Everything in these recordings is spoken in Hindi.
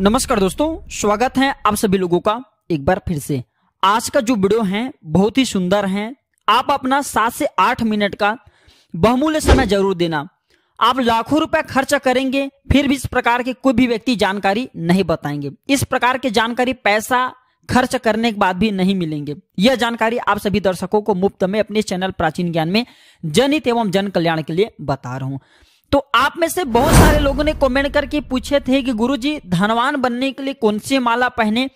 नमस्कार दोस्तों स्वागत है आप सभी लोगों का एक बार फिर से आज का जो वीडियो है बहुत ही सुंदर है आप अपना सात से आठ मिनट का बहुमूल्य समय जरूर देना आप लाखों रुपए खर्च करेंगे फिर भी इस प्रकार के कोई भी व्यक्ति जानकारी नहीं बताएंगे इस प्रकार की जानकारी पैसा खर्च करने के बाद भी नहीं मिलेंगे यह जानकारी आप सभी दर्शकों को मुफ्त में अपने चैनल प्राचीन ज्ञान में जनहित एवं जन कल्याण के लिए बता रहा हूं तो आप में से बहुत सारे लोगों ने कमेंट करके पूछे थे कि गुरुजी धनवान बनने के लिए कौन सी माला पहने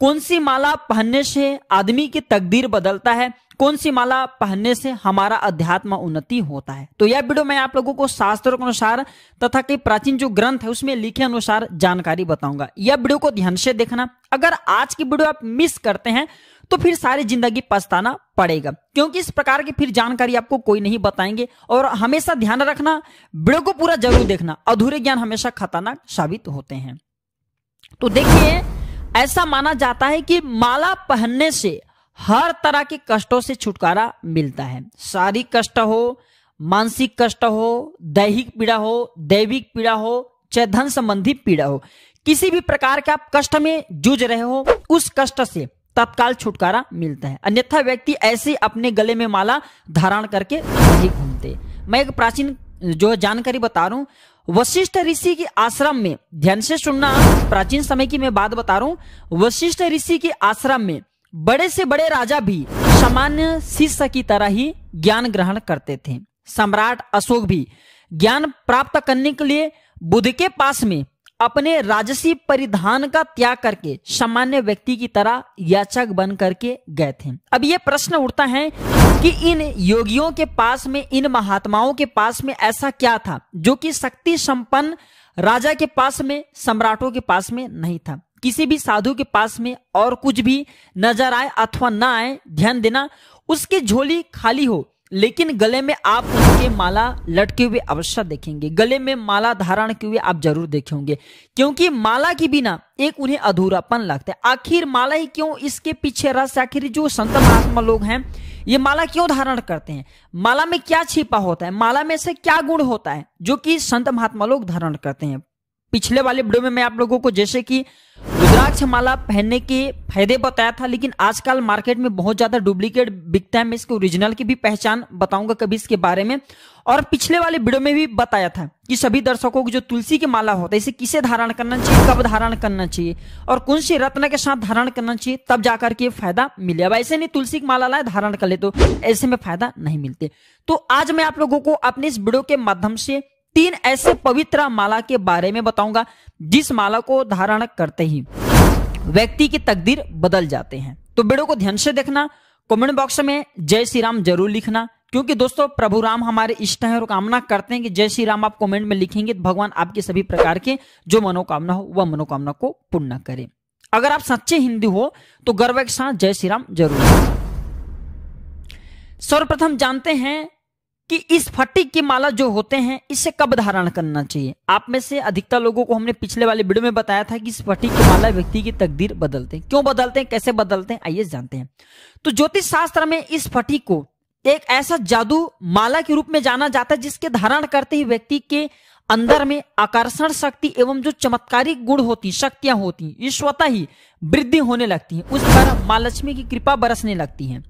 कौन सी माला पहनने से आदमी की तकदीर बदलता है कौन सी माला पहनने से हमारा अध्यात्म उन्नति होता है तो यह वीडियो मैं आप लोगों को शास्त्रों के अनुसार तथा कई प्राचीन जो ग्रंथ है उसमें लिखे अनुसार जानकारी बताऊंगा यह वीडियो को ध्यान से देखना अगर आज की वीडियो आप मिस करते हैं तो फिर सारी जिंदगी पछताना पड़ेगा क्योंकि इस प्रकार की फिर जानकारी आपको कोई नहीं बताएंगे और हमेशा ध्यान रखना वीडियो को पूरा जरूर देखना अधूरे ज्ञान हमेशा खतरनाक साबित होते हैं तो देखिए ऐसा माना जाता है कि माला पहनने से हर तरह के कष्टों से छुटकारा मिलता है शारीरिक कष्ट हो मानसिक कष्ट हो दैहिक पीड़ा हो दैविक पीड़ा हो चाहे धन संबंधी पीड़ा हो किसी भी प्रकार के आप कष्ट में जूझ रहे हो उस कष्ट से तत्काल छुटकारा मिलता है अन्यथा व्यक्ति ऐसे अपने गले में माला धारण करके ही घूमते मैं एक प्राचीन जो जानकारी बता रहा हूँ वशिष्ठ ऋषि के आश्रम में ध्यान से सुनना प्राचीन समय की मैं बात बता रहा हूँ वशिष्ठ ऋषि के आश्रम में बड़े से बड़े राजा भी सामान्य शिष्य की तरह ही ज्ञान ग्रहण करते थे सम्राट अशोक भी ज्ञान प्राप्त करने के लिए बुद्ध के पास में अपने राजसी परिधान का त्याग करके सामान्य व्यक्ति की तरह याचक बन करके गए थे अब ये प्रश्न उठता है कि इन योगियों के पास में इन महात्माओं के पास में ऐसा क्या था जो कि शक्ति संपन्न राजा के पास में सम्राटों के पास में नहीं था किसी भी साधु के पास में और कुछ भी नजर आए अथवा ना आए ध्यान देना उसकी झोली खाली हो लेकिन गले में आप उनके माला लटके हुए अवश्य देखेंगे गले में माला धारण किए हुए आप जरूर देखे होंगे क्योंकि माला के बिना एक उन्हें अधूरापन लगता है आखिर माला ही क्यों इसके पीछे रस आखिर जो संत महात्मा लोग हैं ये माला क्यों धारण करते हैं माला में क्या छिपा होता है माला में से क्या गुण होता है जो कि संत महात्मा लोग धारण करते हैं पिछले वाले वीडियो में मैं आप लोगों को जैसे कि रुद्राक्ष माला पहनने के फायदे बताया था लेकिन आजकल मार्केट में बहुत ज्यादा डुप्लीकेट बिकता है मैं इसके ओरिजिनल की भी पहचान बताऊंगा कभी इसके बारे में और पिछले वाले वीडियो में भी बताया था कि सभी दर्शकों को जो तुलसी की माला होता है इसे किसे धारण करना चाहिए कब धारण करना चाहिए और कौन सी रत्न के साथ धारण करना चाहिए तब जाकर के फायदा मिले अब ऐसे नहीं तुलसी की माला लाए धारण कर ले तो ऐसे में फायदा नहीं मिलते तो आज मैं आप लोगों को अपने इस वीडियो के माध्यम से तीन ऐसे पवित्र माला के बारे में बताऊंगा जिस माला को धारण करते ही व्यक्ति की तकदीर बदल जाते हैं तो वीडियो को ध्यान से देखना कमेंट बॉक्स में जय श्री राम जरूर लिखना क्योंकि दोस्तों प्रभु राम हमारे इष्ट हैं और कामना करते हैं कि जय श्री राम आप कमेंट में लिखेंगे तो भगवान आपके सभी प्रकार के जो मनोकामना हो वह मनोकामना को पूर्ण करें अगर आप सच्चे हिंदू हो तो गर्व के साथ जय श्री राम जरूर सर्वप्रथम जानते हैं कि इस फटिक की माला जो होते हैं इसे कब धारण करना चाहिए आप में से अधिकतर लोगों को हमने पिछले वाले वीडियो में बताया था कि इस फटिक की माला व्यक्ति की तकदीर बदलते हैं क्यों बदलते हैं कैसे बदलते हैं आइए जानते हैं तो ज्योतिष शास्त्र में इस फटिक को एक ऐसा जादू माला के रूप में जाना जाता है जिसके धारण करते ही व्यक्ति के अंदर में आकर्षण शक्ति एवं जो चमत्कारी गुण होती शक्तियां होती ये स्वतः ही वृद्धि होने लगती है उस पर माँ लक्ष्मी की कृपा बरसने लगती है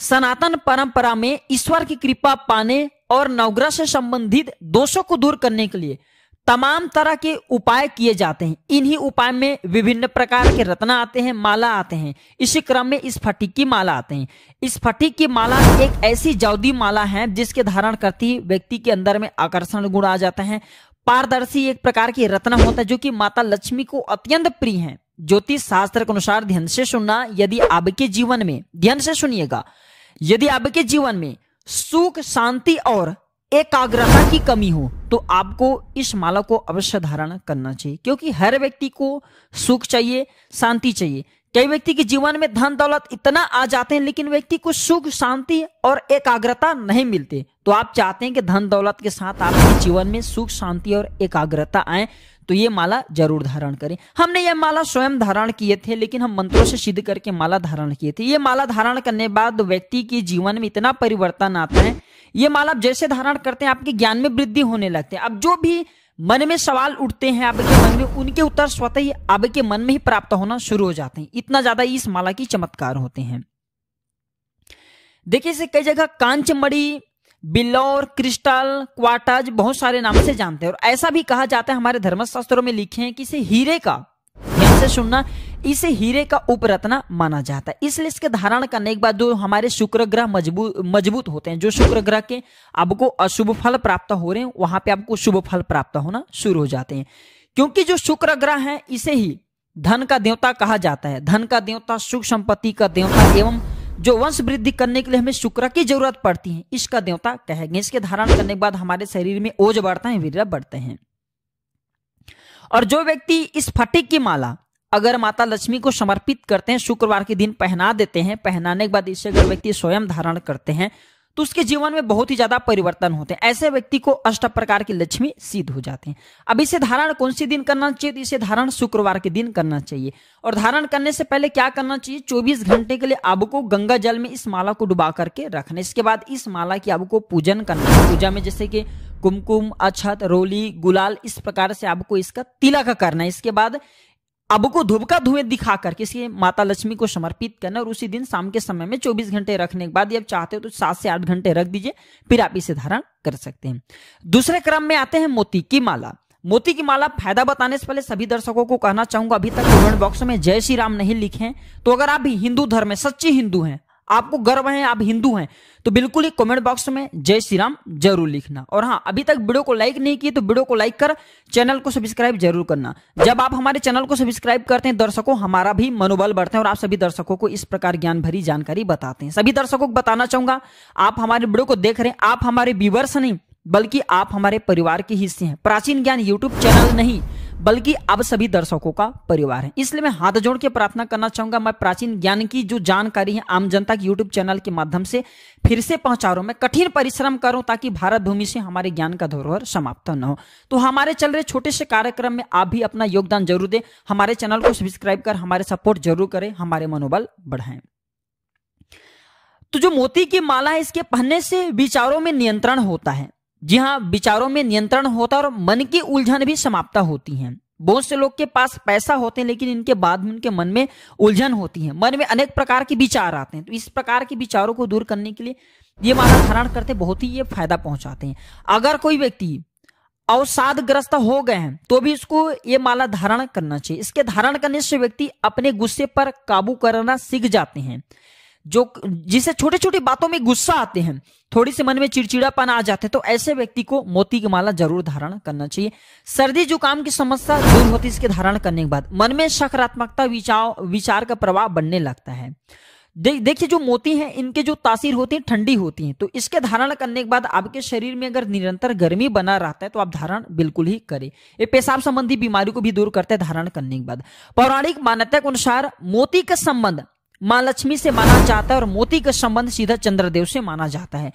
सनातन परंपरा में ईश्वर की कृपा पाने और नवग्रह से संबंधित दोषों को दूर करने के लिए तमाम तरह के उपाय किए जाते हैं इन्हीं उपाय में विभिन्न प्रकार के रत्न आते हैं माला आते हैं इसी क्रम में इस फटिक की माला आते हैं इस फटिक की माला एक ऐसी जौदी माला है जिसके धारण करती व्यक्ति के अंदर में आकर्षण गुण आ जाता है पारदर्शी एक प्रकार की रत्न होता है जो कि माता लक्ष्मी को अत्यंत प्रिय है ज्योतिष शास्त्र के अनुसार ध्यान से सुनना यदि आपके जीवन में ध्यान से सुनिएगा यदि आपके जीवन में सुख शांति और एकाग्रता की कमी हो तो आपको इस माला को अवश्य धारण करना चाहिए क्योंकि हर व्यक्ति को सुख चाहिए शांति चाहिए कई व्यक्ति के जीवन में धन दौलत इतना आ जाते हैं लेकिन व्यक्ति को सुख शांति और एकाग्रता नहीं मिलती तो आप चाहते हैं कि धन दौलत के साथ आपके जीवन में सुख शांति और एकाग्रता आए तो ये माला जरूर धारण करें हमने ये माला स्वयं धारण किए थे लेकिन हम मंत्रों से सिद्ध करके माला धारण किए थे ये माला धारण करने बाद व्यक्ति के जीवन में इतना परिवर्तन आता है ये माला जैसे धारण करते हैं आपके ज्ञान में वृद्धि होने लगते है अब जो भी मन में सवाल उठते हैं आपके मन में उनके उत्तर स्वतः ही आपके मन में ही प्राप्त होना शुरू हो जाते हैं इतना ज्यादा इस माला की चमत्कार होते हैं देखिए इसे कई जगह कांचमढ़ी बिल्लौर क्रिस्टल क्वाटज बहुत सारे नाम से जानते हैं और ऐसा भी कहा जाता है हमारे धर्मशास्त्रों में लिखे हैं कि इसे हीरे का सुनना इसे हीरे का उपरत्ना माना जाता है इसलिए इसके धारण करने के बाद जो हमारे शुक्र ग्रह मजबूत मजबूत होते हैं जो शुक्र ग्रह के आपको अशुभ फल प्राप्त हो रहे हैं वहां पे आपको शुभ फल प्राप्त होना शुरू हो जाते हैं क्योंकि जो शुक्र ग्रह है इसे ही धन का देवता कहा जाता है धन का देवता सुख संपत्ति का देवता एवं जो वंश वृद्धि करने के लिए हमें शुक्र की जरूरत पड़ती है इसका देवता कहेंगे इसके धारण करने के बाद हमारे शरीर में ओज बढ़ता है वीर बढ़ते हैं और जो व्यक्ति इस फटिक की माला अगर माता लक्ष्मी को समर्पित करते हैं शुक्रवार के दिन पहना देते हैं पहनाने के बाद इसे अगर व्यक्ति स्वयं धारण करते हैं तो उसके जीवन में बहुत ही ज्यादा परिवर्तन होते हैं ऐसे व्यक्ति को अष्ट प्रकार की लक्ष्मी सिद्ध हो जाते हैं अब इसे धारण कौन से दिन करना चाहिए इसे धारण शुक्रवार के दिन करना चाहिए और धारण करने से पहले क्या करना चाहिए 24 घंटे के लिए आपको गंगा जल में इस माला को डुबा करके रखना इसके बाद इस माला की आपको पूजन करना है पूजा में जैसे कि कुमकुम अछत रोली गुलाल इस प्रकार से आपको इसका तिलक करना है इसके बाद अब को धुबका धुए धुएं दिखा कर किसी माता लक्ष्मी को समर्पित करना और उसी दिन शाम के समय में 24 घंटे रखने के बाद ये आप चाहते हो तो सात से आठ घंटे रख दीजिए फिर आप इसे धारण कर सकते हैं दूसरे क्रम में आते हैं मोती की माला मोती की माला फायदा बताने से पहले सभी दर्शकों को कहना चाहूंगा अभी तक कमेंट बॉक्स में जय श्री राम नहीं लिखे तो अगर आप भी हिंदू धर्म में सच्ची हिंदू हैं आपको गर्व है आप हिंदू हैं तो बिल्कुल ही कमेंट बॉक्स में जय श्री राम जरूर लिखना और हाँ अभी तक वीडियो को लाइक नहीं किए तो वीडियो को लाइक कर चैनल को सब्सक्राइब जरूर करना जब आप हमारे चैनल को सब्सक्राइब करते हैं दर्शकों हमारा भी मनोबल बढ़ता है और आप सभी दर्शकों को इस प्रकार ज्ञान भरी जानकारी बताते हैं सभी दर्शकों को बताना चाहूंगा आप हमारे वीडियो को देख रहे हैं आप हमारे व्यूवर्स नहीं बल्कि आप हमारे परिवार के हिस्से हैं प्राचीन ज्ञान यूट्यूब चैनल नहीं बल्कि अब सभी दर्शकों का परिवार है इसलिए मैं हाथ जोड़ के प्रार्थना करना चाहूंगा मैं प्राचीन ज्ञान की जो जानकारी है आम जनता के यूट्यूब चैनल के माध्यम से फिर से पहुंचा रहा हूं मैं कठिन परिश्रम करूं ताकि भारत भूमि से हमारे ज्ञान का धरोहर समाप्त न हो तो हमारे चल रहे छोटे से कार्यक्रम में आप भी अपना योगदान जरूर दें हमारे चैनल को सब्सक्राइब कर हमारे सपोर्ट जरूर करें हमारे मनोबल बढ़ाएं तो जो मोती की माला है इसके पहनने से विचारों में नियंत्रण होता है जी हाँ विचारों में नियंत्रण होता है और मन की उलझन भी समाप्त होती है बहुत से लोग के पास पैसा होते हैं लेकिन इनके बाद में उनके मन में उलझन होती है मन में अनेक प्रकार के विचार आते हैं तो इस प्रकार के विचारों को दूर करने के लिए ये माला धारण करते बहुत ही ये फायदा पहुंचाते हैं अगर कोई व्यक्ति अवसाद ग्रस्त हो गए हैं तो भी इसको ये माला धारण करना चाहिए इसके धारण करने से व्यक्ति अपने गुस्से पर काबू करना सीख जाते हैं जो जिसे छोटे छोटी बातों में गुस्सा आते हैं थोड़ी से मन में चिड़चिड़ापन आ जाते हैं तो ऐसे व्यक्ति को मोती की माला जरूर धारण करना चाहिए सर्दी जुकाम की समस्या दूर होती इसके धारण करने के बाद मन में सकारात्मकता विचार विचार का प्रभाव बनने लगता है दे, देखिए जो मोती हैं इनके जो तासीर होती है ठंडी होती है तो इसके धारण करने के बाद आपके शरीर में अगर निरंतर गर्मी बना रहता है तो आप धारण बिल्कुल ही करें ये पेशाब संबंधी बीमारी को भी दूर करते हैं धारण करने के बाद पौराणिक मान्यता के अनुसार मोती का संबंध माँ लक्ष्मी से माना जाता है और मोती का संबंध सीधा चंद्रदेव से माना जाता है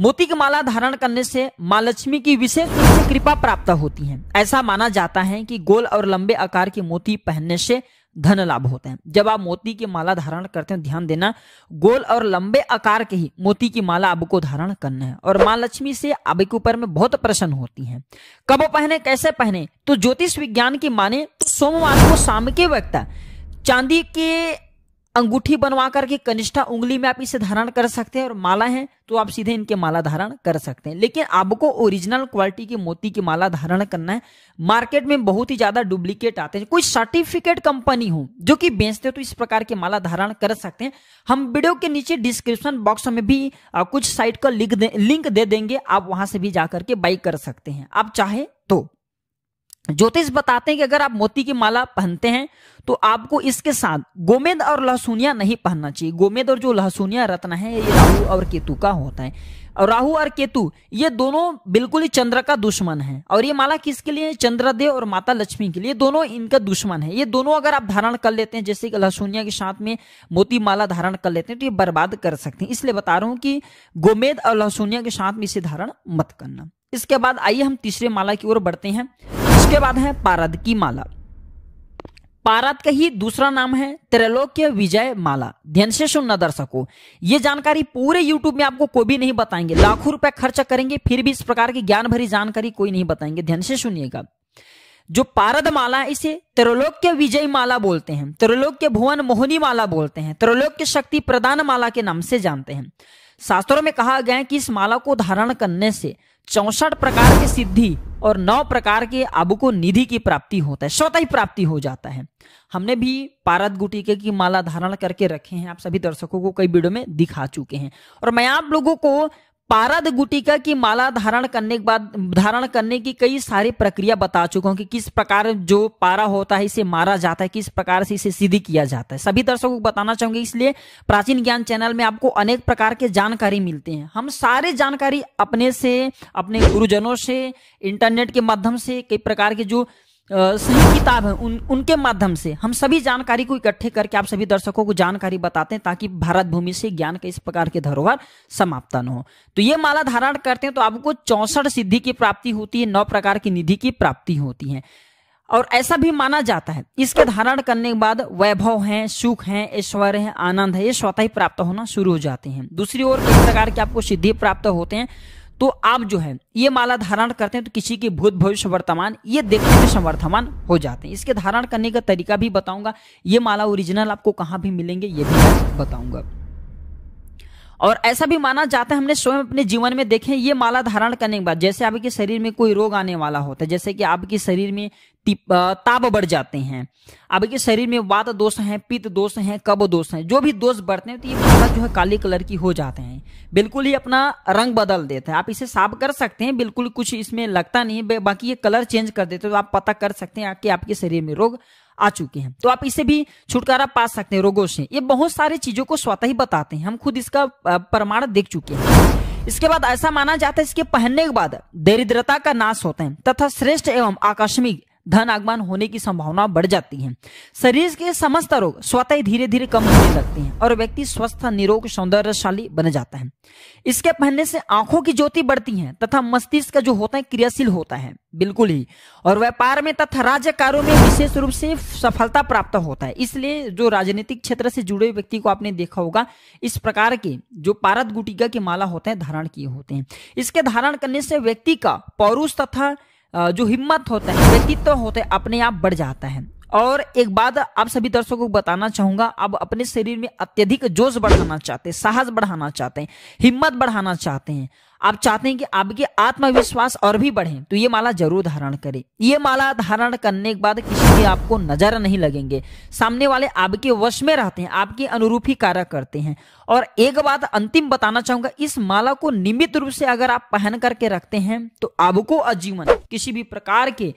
मोती की माला धारण करने से माँ लक्ष्मी की विशेष रूप से कृपा प्राप्त होती है ऐसा माना जाता है कि गोल और लंबे आकार की मोती पहनने से धन लाभ होते हैं जब आप मोती की माला धारण करते हैं ध्यान देना गोल और लंबे आकार के ही मोती की माला आपको धारण करना है और माँ लक्ष्मी से आपके ऊपर में बहुत प्रसन्न होती है कब पहने कैसे पहने तो ज्योतिष विज्ञान की माने तो सोमवार को शाम के वक्त चांदी के अंगूठी बनवा करके कनिष्ठा उंगली में आप इसे धारण कर सकते हैं और माला है तो आप सीधे इनके माला धारण कर सकते हैं लेकिन आपको ओरिजिनल क्वालिटी की मोती की माला धारण करना है मार्केट में बहुत ही ज्यादा डुप्लीकेट आते हैं कोई सर्टिफिकेट कंपनी हो जो कि बेचते हो तो इस प्रकार की माला धारण कर सकते हैं हम वीडियो के नीचे डिस्क्रिप्शन बॉक्स में भी कुछ साइट का लिंक दे, लिंक दे देंगे आप वहां से भी जाकर के बाई कर सकते हैं आप चाहे ज्योतिष बताते हैं कि अगर आप मोती की माला पहनते हैं तो आपको इसके साथ गोमेद और लहसुनिया नहीं पहनना चाहिए गोमेद और जो लहसुनिया रत्न है ये राहु और केतु का होता है और राहु और केतु ये दोनों बिल्कुल ही चंद्र का दुश्मन है और ये माला किसके लिए चंद्रदेव और माता लक्ष्मी के लिए दोनों इनका दुश्मन है ये दोनों अगर आप धारण कर लेते हैं जैसे कि लहसुनिया के साथ में मोती माला धारण कर लेते हैं तो ये बर्बाद कर सकते हैं इसलिए बता रहा हूँ कि गोमेद और लहसुनिया के साथ में इसे धारण मत करना इसके बाद आइए हम तीसरे माला की ओर बढ़ते हैं उसके बाद है पारद की माला पारद का ही दूसरा नाम है त्रैलोक्य विजय माला ध्यान से सुनना दर्शकों ये जानकारी पूरे YouTube में आपको कोई भी नहीं बताएंगे लाखों रुपए खर्च करेंगे फिर भी इस प्रकार की ज्ञान भरी जानकारी कोई नहीं बताएंगे ध्यान से सुनिएगा जो पारद माला है इसे त्रैलोक्य विजय माला बोलते हैं त्रैलोक्य भुवन मोहनी माला बोलते हैं त्रैलोक्य शक्ति प्रदान माला के नाम से जानते हैं शास्त्रों में कहा गया है कि इस माला को धारण करने से चौसठ प्रकार की सिद्धि और नौ प्रकार के अब को निधि की प्राप्ति होता है स्वतः ही प्राप्ति हो जाता है हमने भी पारद गुटिके की माला धारण करके रखे हैं आप सभी दर्शकों को कई वीडियो में दिखा चुके हैं और मैं आप लोगों को पारद गुटिका की माला धारण करने के बाद धारण करने की कई सारी प्रक्रिया बता चुका हूं कि किस प्रकार जो पारा होता है इसे मारा जाता है किस प्रकार से इसे सिद्ध किया जाता है सभी दर्शकों को बताना चाहूंगी इसलिए प्राचीन ज्ञान चैनल में आपको अनेक प्रकार के जानकारी मिलते हैं हम सारे जानकारी अपने से अपने गुरुजनों से इंटरनेट के माध्यम से कई प्रकार के जो सही किताब है उन उनके माध्यम से हम सभी जानकारी को इकट्ठे करके आप सभी दर्शकों को जानकारी बताते हैं ताकि भारत भूमि से ज्ञान के इस प्रकार के धरोहर समाप्त न हो तो ये माला धारण करते हैं तो आपको चौसठ सिद्धि की प्राप्ति होती है नौ प्रकार की निधि की प्राप्ति होती है और ऐसा भी माना जाता है इसके धारण करने के बाद वैभव है सुख है ऐश्वर्य है आनंद है ये स्वतः ही प्राप्त होना शुरू हो जाते हैं दूसरी ओर किस प्रकार के आपको सिद्धि प्राप्त होते हैं तो आप जो है ये माला धारण करते हैं तो किसी के भूत भविष्य वर्तमान ये देखने में समर्थमान हो जाते हैं इसके धारण करने का तरीका भी बताऊंगा ये माला ओरिजिनल आपको कहाँ भी मिलेंगे ये भी बताऊंगा और ऐसा भी माना जाता है हमने स्वयं अपने जीवन में देखें ये माला धारण करने के बाद जैसे आपके शरीर में कोई रोग आने वाला होता है जैसे कि आपके शरीर में ताप बढ़ जाते हैं आपके शरीर में वात दोष है पित्त दोष हैं कब दोष है जो भी दोष बढ़ते हैं तो ये माला जो है काले कलर की हो जाते हैं बिल्कुल ही अपना रंग बदल देता है आप इसे साफ कर सकते हैं बिल्कुल कुछ इसमें लगता नहीं है बाकी ये कलर चेंज कर देते तो आप पता कर सकते हैं कि आपके शरीर में रोग आ चुके हैं तो आप इसे भी छुटकारा पा सकते हैं रोगों से ये बहुत सारी चीजों को स्वतः ही बताते हैं हम खुद इसका प्रमाण देख चुके हैं इसके बाद ऐसा माना जाता है इसके पहनने के बाद दरिद्रता का नाश होता है तथा श्रेष्ठ एवं आकस्मिक धन आगमन होने की संभावना बढ़ जाती है शरीर के समस्त रोग स्वतः ही धीरे धीरे कम होने लगते हैं और व्यक्ति स्वस्थ निरोग सौंदर्यशाली बन जाता है इसके पहनने से आंखों की ज्योति बढ़ती है तथा मस्तिष्क का जो होता है क्रियाशील होता है बिल्कुल ही और व्यापार में तथा राज्य कार्यो में विशेष रूप से सफलता प्राप्त होता है इसलिए जो राजनीतिक क्षेत्र से जुड़े व्यक्ति को आपने देखा होगा इस प्रकार के जो पारद गुटिका के माला होते हैं धारण किए होते हैं इसके धारण करने से व्यक्ति का पौरुष तथा जो हिम्मत होता है व्यक्तित्व तो होता है अपने आप बढ़ जाता है और एक बात आप सभी दर्शकों को बताना चाहूंगा आप अपने शरीर में अत्यधिक जोश बढ़ाना चाहते हैं साहस बढ़ाना चाहते हैं हिम्मत बढ़ाना चाहते हैं आप चाहते हैं कि आपके आत्मविश्वास और भी बढ़े तो ये माला जरूर धारण करें ये माला धारण करने के बाद किसी के आपको नजर नहीं लगेंगे सामने वाले आपके वश में रहते हैं आपके अनुरूप ही कार्य करते हैं और एक बात अंतिम बताना चाहूंगा इस माला को नियमित रूप से अगर आप पहन करके रखते हैं तो आपको आजीवन किसी भी प्रकार के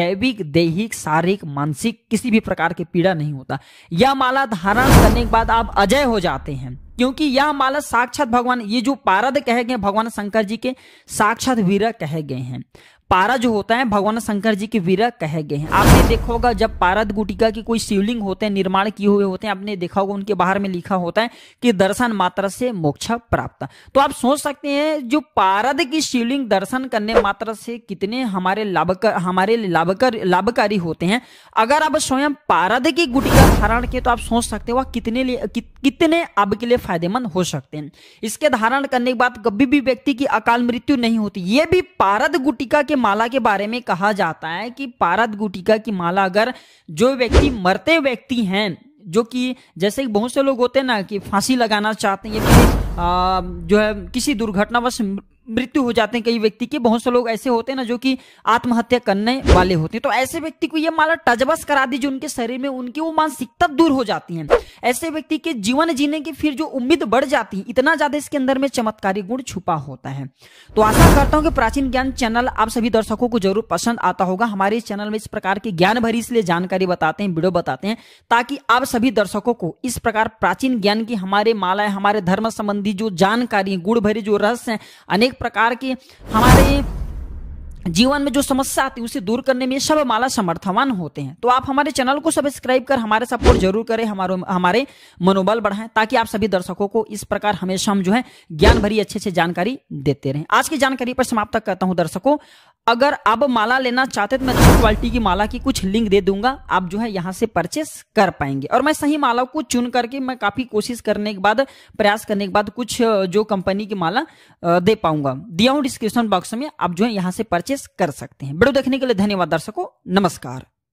दैविक दैहिक शारीरिक मानसिक किसी भी प्रकार की पीड़ा नहीं होता यह माला धारण करने के बाद आप अजय हो जाते हैं क्योंकि यह माला साक्षात भगवान ये जो पारद कहे गए भगवान शंकर जी के साक्षात वीर कहे गए हैं पारा जो होता है भगवान शंकर जी के वीरा कहे गए हैं आपने देखा होगा जब पारद गुटिका की कोई शिवलिंग होते हैं निर्माण किए हुए होते हैं आपने देखा होगा उनके बाहर में लिखा होता है कि दर्शन मात्र से मोक्ष प्राप्त तो आप सोच सकते हैं जो पारद की शिवलिंग दर्शन करने मात्र से कितने हमारे लाभ हमारे लाभकर लाभकारी होते हैं अगर आप स्वयं पारद की गुटिका धारण किए तो आप सोच सकते हो कितने लिए कि, कितने आपके लिए फायदेमंद हो सकते हैं इसके धारण करने के बाद कभी भी व्यक्ति की अकाल मृत्यु नहीं होती ये भी पारद गुटिका के माला के बारे में कहा जाता है कि पारद गुटिका की माला अगर जो व्यक्ति मरते व्यक्ति हैं जो कि जैसे बहुत से लोग होते हैं ना कि फांसी लगाना चाहते हैं या फिर जो है किसी दुर्घटनावश मृत्यु हो जाते हैं कई व्यक्ति के बहुत से लोग ऐसे होते हैं ना जो कि आत्महत्या करने वाले होते हैं तो ऐसे व्यक्ति को ये माला टजबस करा दीजिए उनके शरीर में उनकी वो मानसिकता दूर हो जाती है ऐसे व्यक्ति के जीवन जीने की फिर जो उम्मीद बढ़ जाती है इतना ज्यादा इसके अंदर में चमत्कारी गुण छुपा होता है तो आशा करता हूँ कि प्राचीन ज्ञान चैनल आप सभी दर्शकों को जरूर पसंद आता होगा हमारे चैनल में इस प्रकार की ज्ञान भरी इसलिए जानकारी बताते हैं वीडियो बताते हैं ताकि आप सभी दर्शकों को इस प्रकार प्राचीन ज्ञान की हमारे माला हमारे धर्म संबंधी जो जानकारी गुण भरी जो रहस्य है अनेक एक प्रकार की हमारे जीवन में जो समस्या आती है उसे दूर करने में सब माला समर्थवान होते हैं तो आप हमारे चैनल को सब्सक्राइब कर हमारे सपोर्ट जरूर करें हमारे हमारे मनोबल बढ़ाएं ताकि आप सभी दर्शकों को इस प्रकार हमेशा हम जो है ज्ञान भरी अच्छे से जानकारी देते रहें आज की जानकारी पर समाप्त करता हूं दर्शकों अगर आप माला लेना चाहते तो मैं अच्छी क्वालिटी की माला की कुछ लिंक दे दूंगा आप जो है यहाँ से परचेस कर पाएंगे और मैं सही माला को चुन करके मैं काफी कोशिश करने के बाद प्रयास करने के बाद कुछ जो कंपनी की माला दे पाऊंगा दिया हूँ डिस्क्रिप्शन बॉक्स में आप जो है यहाँ से परचेस कर सकते हैं वीडियो देखने के लिए धन्यवाद दर्शकों नमस्कार